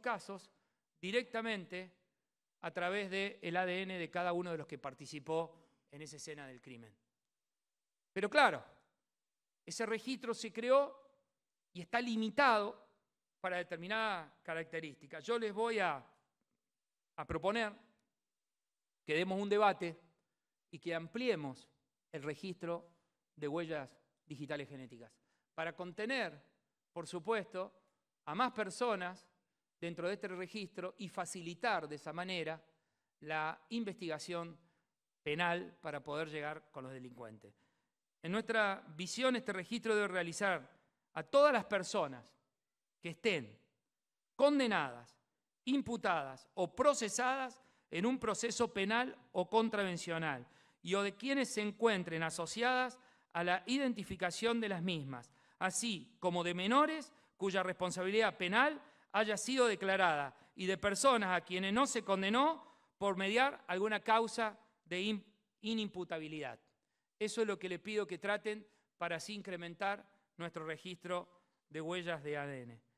casos directamente a través del ADN de cada uno de los que participó en esa escena del crimen. Pero claro, ese registro se creó y está limitado para determinadas características. Yo les voy a proponer que demos un debate y que ampliemos el registro de huellas digitales genéticas para contener, por supuesto, a más personas dentro de este registro y facilitar de esa manera la investigación penal para poder llegar con los delincuentes. En nuestra visión, este registro debe realizar a todas las personas que estén condenadas, imputadas o procesadas en un proceso penal o contravencional y o de quienes se encuentren asociadas a la identificación de las mismas, así como de menores cuya responsabilidad penal haya sido declarada y de personas a quienes no se condenó por mediar alguna causa de inimputabilidad. Eso es lo que le pido que traten para así incrementar nuestro registro de huellas de ADN.